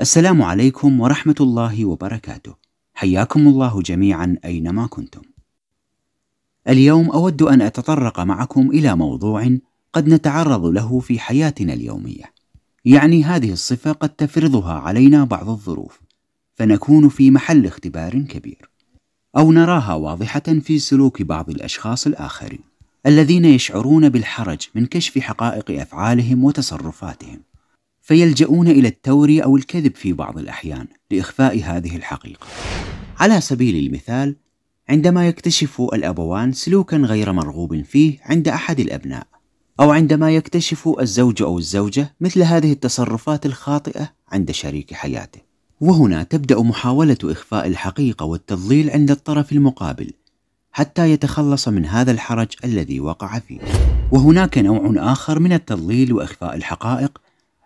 السلام عليكم ورحمة الله وبركاته. حياكم الله جميعا أينما كنتم. اليوم أود أن أتطرق معكم إلى موضوع قد نتعرض له في حياتنا اليومية. يعني هذه الصفة قد تفرضها علينا بعض الظروف، فنكون في محل اختبار كبير. أو نراها واضحة في سلوك بعض الأشخاص الآخرين، الذين يشعرون بالحرج من كشف حقائق أفعالهم وتصرفاتهم. فيلجؤون إلى التوري أو الكذب في بعض الأحيان لإخفاء هذه الحقيقة. على سبيل المثال، عندما يكتشف الأبوان سلوكا غير مرغوب فيه عند أحد الأبناء، أو عندما يكتشف الزوج أو الزوجة مثل هذه التصرفات الخاطئة عند شريك حياته. وهنا تبدأ محاولة إخفاء الحقيقة والتضليل عند الطرف المقابل حتى يتخلص من هذا الحرج الذي وقع فيه. وهناك نوع آخر من التضليل وإخفاء الحقائق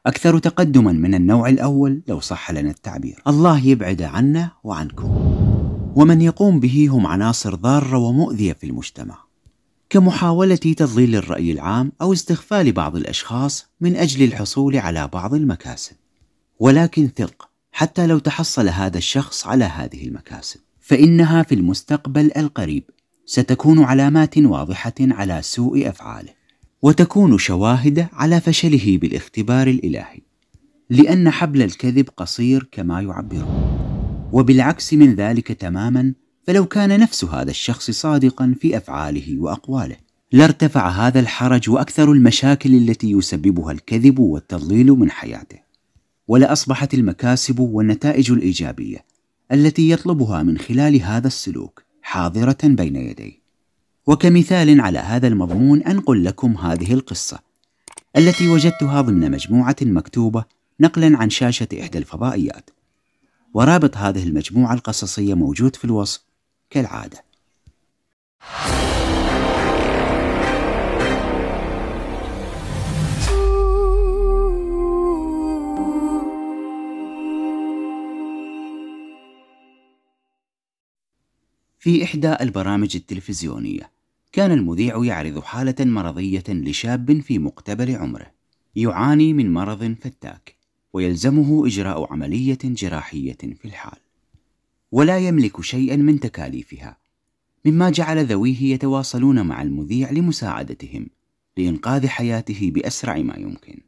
أكثر تقدما من النوع الأول لو صح لنا التعبير الله يبعد عنا وعنكم ومن يقوم به هم عناصر ضارة ومؤذية في المجتمع كمحاولة تضليل الرأي العام أو استغفال بعض الأشخاص من أجل الحصول على بعض المكاسب ولكن ثق حتى لو تحصل هذا الشخص على هذه المكاسب فإنها في المستقبل القريب ستكون علامات واضحة على سوء أفعاله وتكون شواهد على فشله بالاختبار الالهي لان حبل الكذب قصير كما يعبرون وبالعكس من ذلك تماما فلو كان نفس هذا الشخص صادقا في افعاله واقواله لارتفع هذا الحرج واكثر المشاكل التي يسببها الكذب والتضليل من حياته ولاصبحت المكاسب والنتائج الايجابيه التي يطلبها من خلال هذا السلوك حاضره بين يديه وكمثال على هذا المضمون أنقل لكم هذه القصة التي وجدتها ضمن مجموعة مكتوبة نقلا عن شاشة إحدى الفضائيات ورابط هذه المجموعة القصصية موجود في الوصف كالعادة في إحدى البرامج التلفزيونية كان المذيع يعرض حالة مرضية لشاب في مقتبل عمره يعاني من مرض فتاك ويلزمه إجراء عملية جراحية في الحال ولا يملك شيئا من تكاليفها مما جعل ذويه يتواصلون مع المذيع لمساعدتهم لإنقاذ حياته بأسرع ما يمكن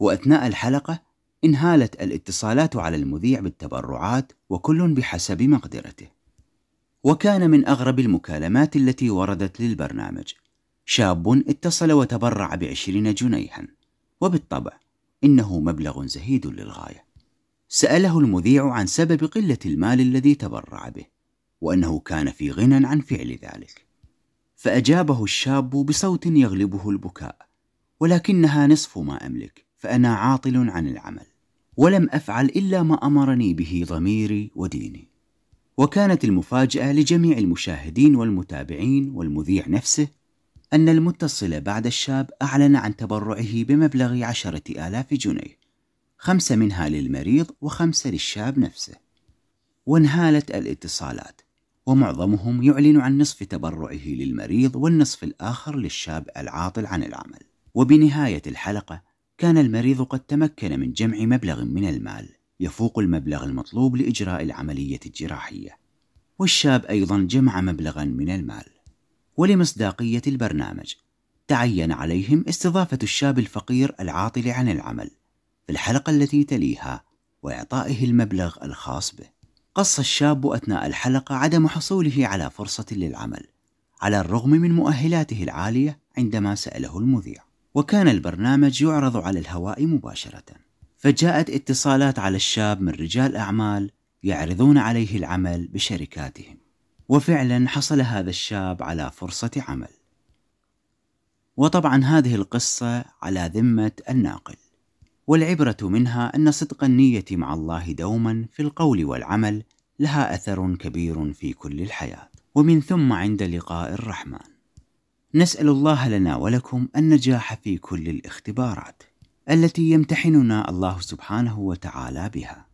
وأثناء الحلقة انهالت الاتصالات على المذيع بالتبرعات وكل بحسب مقدرته وكان من أغرب المكالمات التي وردت للبرنامج شاب اتصل وتبرع بعشرين جنيها وبالطبع إنه مبلغ زهيد للغاية سأله المذيع عن سبب قلة المال الذي تبرع به وأنه كان في غنى عن فعل ذلك فأجابه الشاب بصوت يغلبه البكاء ولكنها نصف ما أملك فأنا عاطل عن العمل ولم أفعل إلا ما أمرني به ضميري وديني وكانت المفاجأة لجميع المشاهدين والمتابعين والمذيع نفسه أن المتصل بعد الشاب أعلن عن تبرعه بمبلغ عشرة آلاف جنيه خمسة منها للمريض وخمسة للشاب نفسه وانهالت الاتصالات ومعظمهم يعلن عن نصف تبرعه للمريض والنصف الآخر للشاب العاطل عن العمل وبنهاية الحلقة كان المريض قد تمكن من جمع مبلغ من المال يفوق المبلغ المطلوب لإجراء العملية الجراحية والشاب أيضا جمع مبلغا من المال ولمصداقية البرنامج تعين عليهم استضافة الشاب الفقير العاطل عن العمل في الحلقة التي تليها وإعطائه المبلغ الخاص به قص الشاب أثناء الحلقة عدم حصوله على فرصة للعمل على الرغم من مؤهلاته العالية عندما سأله المذيع وكان البرنامج يعرض على الهواء مباشرة فجاءت اتصالات على الشاب من رجال أعمال يعرضون عليه العمل بشركاتهم وفعلا حصل هذا الشاب على فرصة عمل وطبعا هذه القصة على ذمة الناقل والعبرة منها أن صدق النية مع الله دوما في القول والعمل لها أثر كبير في كل الحياة ومن ثم عند لقاء الرحمن نسأل الله لنا ولكم النجاح في كل الاختبارات التي يمتحننا الله سبحانه وتعالى بها